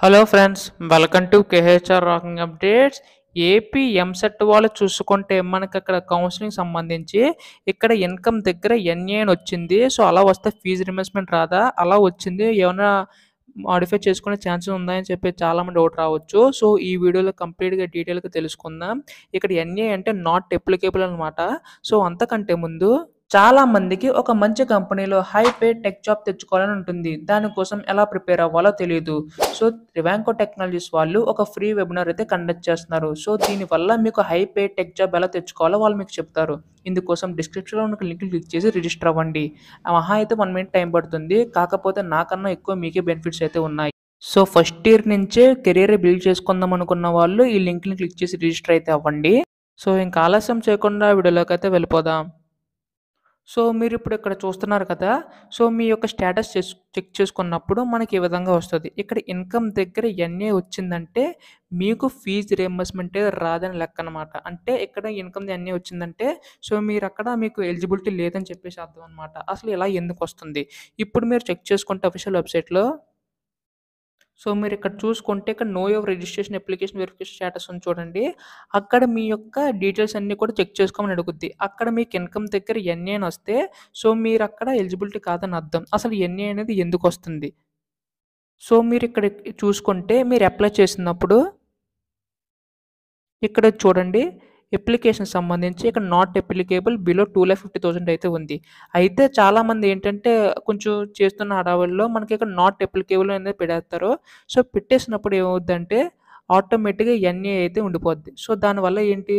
hello friends welcome to KHR rocking updates AP EAMCET వాళ్ళు చూసుకుంటే మనకి అక్కడ కౌన్సిలింగ్ సంబంధించి ఇక్కడ ఇన్కమ్ దగ్గర ఎన్ఏ అని వచ్చింది సో అలా వస్తే ఫీజు రిమెస్మెంట్ రాదా అలా వచ్చింది ఏమైనా మాడిఫై చేసుకునే ఛాన్స్ ఉందని చెప్పి చాలామంది డౌట్ రావచ్చు సో ఈ వీడియోలో కంప్లీట్గా డీటెయిల్గా తెలుసుకుందాం ఇక్కడ ఎన్ఏ అంటే నాట్ అప్లికేబుల్ అనమాట సో అంతకంటే ముందు చాలా మందికి ఒక మంచి కంపెనీలో హై పే టెక్ జాబ్ తెచ్చుకోవాలని ఉంటుంది దానికోసం ఎలా ప్రిపేర్ అవ్వాలో తెలియదు సో రివాంకో టెక్నాలజీస్ వాళ్ళు ఒక ఫ్రీ వెబినార్ అయితే కండక్ట్ చేస్తున్నారు సో దీనివల్ల మీకు హై పే టెక్ జాబ్ ఎలా తెచ్చుకోవాలో వాళ్ళు మీకు చెప్తారు ఇందుకోసం డిస్క్రిప్షన్లో ఉన్న లింక్ క్లిక్ చేసి రిజిస్టర్ అవ్వండి మహా అయితే వన్ మినిట్ టైం పడుతుంది కాకపోతే నాకన్నా ఎక్కువ మీకే బెనిఫిట్స్ అయితే ఉన్నాయి సో ఫస్ట్ ఇయర్ నుంచే కెరీర్ బిల్డ్ చేసుకుందాం అనుకున్న వాళ్ళు ఈ లింక్ని క్లిక్ చేసి రిజిస్టర్ అయితే అవ్వండి సో ఇంకా ఆలస్యం చేయకుండా వీడియోలోకి అయితే వెళ్ళిపోదాం సో మీరు ఇప్పుడు ఇక్కడ చూస్తున్నారు కదా సో మీ యొక్క స్టేటస్ చెక్ చేసుకున్నప్పుడు మనకి ఈ విధంగా వస్తుంది ఇక్కడ ఇన్కమ్ దగ్గర ఎన్ఏ వచ్చిందంటే మీకు ఫీజు రియంబర్స్మెంట్ రాదని లెక్క అనమాట అంటే ఇక్కడ ఇన్కమ్ ఎన్ఏ వచ్చిందంటే సో మీరు అక్కడ మీకు ఎలిజిబిలిటీ లేదని చెప్పేసి అర్థం అనమాట అసలు ఇలా ఎందుకు వస్తుంది ఇప్పుడు మీరు చెక్ చేసుకుంటే అఫీషియల్ వెబ్సైట్లో సో మీరు ఇక్కడ చూసుకుంటే ఇక్కడ know your registration application verification status అని చూడండి అక్కడ మీ యొక్క డీటెయిల్స్ అన్నీ కూడా చెక్ చేసుకోమని అడుగుద్ది అక్కడ మీకు ఇన్కమ్ దగ్గర ఎన్ఏ అని వస్తే సో మీరు అక్కడ ఎలిజిబిలిటీ కాదని అర్థం అసలు ఎన్ఏ అనేది ఎందుకు వస్తుంది సో మీరు ఇక్కడ చూసుకుంటే మీరు అప్లై చేసినప్పుడు ఇక్కడ చూడండి అప్లికేషన్ సంబంధించి ఇక్కడ not applicable below two lakh fifty thousand అయితే ఉంది అయితే చాలామంది ఏంటంటే కొంచెం చేస్తున్న హడావుల్లో మనకి ఇక్కడ నాట్ అప్లికేబుల్ అనేది పెడేస్తారు సో పెట్టేసినప్పుడు ఏమవుద్దంటే ఆటోమేటిక్గా ఎన్ఏ అయితే ఉండిపోద్ది సో దానివల్ల ఏంటి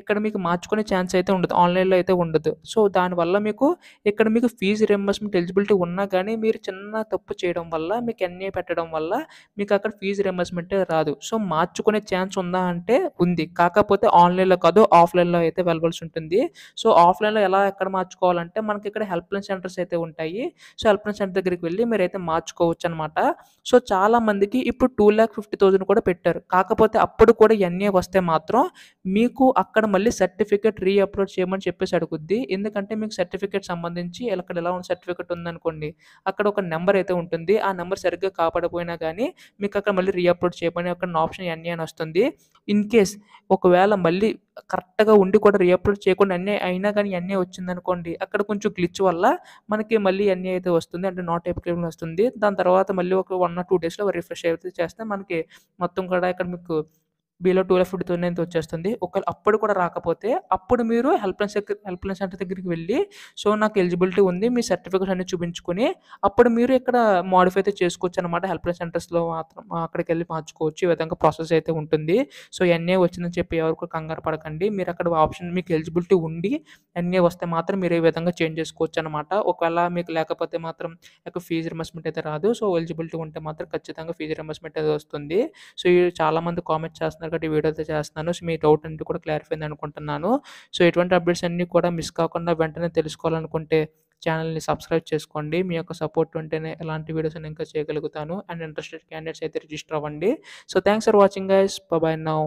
ఇక్కడ మీకు మార్చుకునే ఛాన్స్ అయితే ఉండదు ఆన్లైన్లో అయితే ఉండదు సో దానివల్ల మీకు ఇక్కడ మీకు ఫీజు రియంబర్స్మెంట్ ఎలిజిబిలిటీ ఉన్నా కానీ మీరు చిన్న తప్పు చేయడం వల్ల మీకు ఎన్ఏ పెట్టడం వల్ల మీకు అక్కడ ఫీజు రియంబర్స్మెంట్ రాదు సో మార్చుకునే ఛాన్స్ ఉందా అంటే ఉంది కాకపోతే ఆన్లైన్లో కాదు ఆఫ్లైన్లో అయితే వెళ్ళవలసి ఉంటుంది సో ఆఫ్లైన్లో ఎలా ఎక్కడ మార్చుకోవాలంటే మనకి ఇక్కడ హెల్ప్ లైన్ సెంటర్స్ అయితే ఉంటాయి సో హెల్ప్ లైన్ సెంటర్ దగ్గరికి వెళ్ళి మీరు అయితే మార్చుకోవచ్చు అనమాట సో చాలా మందికి ఇప్పుడు టూ ల్యాక్ ఫిఫ్టీ థౌసండ్ కూడా పెట్టారు కాకపోతే అప్పుడు కూడా ఎన్ఏ వస్తే మాత్రం మీకు అక్కడ అక్కడ మళ్ళీ సర్టిఫికేట్ రీఅప్లోడ్ చేయమని చెప్పేసి అడుగుద్ది ఎందుకంటే మీకు సర్టిఫికేట్ సంబంధించి అక్కడ ఎలా ఉన్న సర్టిఫికేట్ ఉందనుకోండి అక్కడ ఒక నెంబర్ అయితే ఉంటుంది ఆ నెంబర్ సరిగ్గా కాపాడపోయినా కానీ మీకు అక్కడ మళ్ళీ రీఅప్లోడ్ చేయమని అక్కడ ఆప్షన్ ఎన్ని అని వస్తుంది ఇన్ కేస్ ఒకవేళ మళ్ళీ కరెక్ట్గా ఉండి కూడా రీఅప్లోడ్ చేయకుండా ఎన్ని అయినా కానీ ఎన్ఏ వచ్చిందనుకోండి అక్కడ కొంచెం గ్లిచ్ వల్ల మనకి మళ్ళీ ఎన్ఏ అయితే వస్తుంది అంటే నాట్ అప్లికేబుల్ వస్తుంది దాని తర్వాత మళ్ళీ ఒక వన్ ఆర్ టూ డేస్లో రిఫ్రెష్ అయితే చేస్తే మనకి మొత్తం కూడా ఇక్కడ మీకు బీలో టూ ఫిఫ్టీ తొమ్మిది అయితే వచ్చేస్తుంది ఒకవేళ అప్పుడు కూడా రాకపోతే అప్పుడు మీరు help line help line center దగ్గరికి వెళ్ళి సో నాకు ఎలిజిబిలిటీ ఉంది మీ సర్టిఫికేట్ అన్ని చూపించుకొని అప్పుడు మీరు ఇక్కడ మాడిఫై అయితే చేసుకోవచ్చు అనమాట హెల్ప్లైన్ సెంటర్స్లో మాత్రం అక్కడికి వెళ్ళి మార్చుకోవచ్చు ఈ విధంగా ప్రాసెస్ అయితే ఉంటుంది సో ఎన్ఏ వచ్చిందని చెప్పి ఎవరికి కంగారు పడకండి మీరు అక్కడ ఆప్షన్ మీకు ఎలిజిబిలిటీ ఉండి ఎన్ఏ వస్తే మాత్రం మీరు ఈ విధంగా చేంజ్ చేసుకోవచ్చు అనమాట ఒకవేళ మీకు లేకపోతే మాత్రం ఎక్కువ ఫీజు రిమర్స్మెంట్ అయితే రాదు సో ఎలిజిబిలిటీ ఉంటే మాత్రం ఖచ్చితంగా ఫీజు రిమర్స్మెంట్ అయితే వస్తుంది సో ఈ చాలామంది కామెంట్ చేస్తున్నారు చేస్తున్నారు కాబట్టి వీడియో అయితే చేస్తున్నాను సో మీ డౌట్ అన్ని కూడా క్లారిఫై అయింది అనుకుంటున్నాను సో ఎటువంటి అప్డేట్స్ అన్నీ కూడా మిస్ కాకుండా వెంటనే తెలుసుకోవాలనుకుంటే ఛానల్ని సబ్స్క్రైబ్ చేసుకోండి మీ యొక్క సపోర్ట్ ఉంటేనే ఎలాంటి వీడియోస్ అని ఇంకా చేయగలుగుతాను అండ్ ఇంట్రెస్టెడ్ క్యాండిడేట్స్ అయితే రిజిస్టర్ అవ్వండి so thanks for watching guys bye now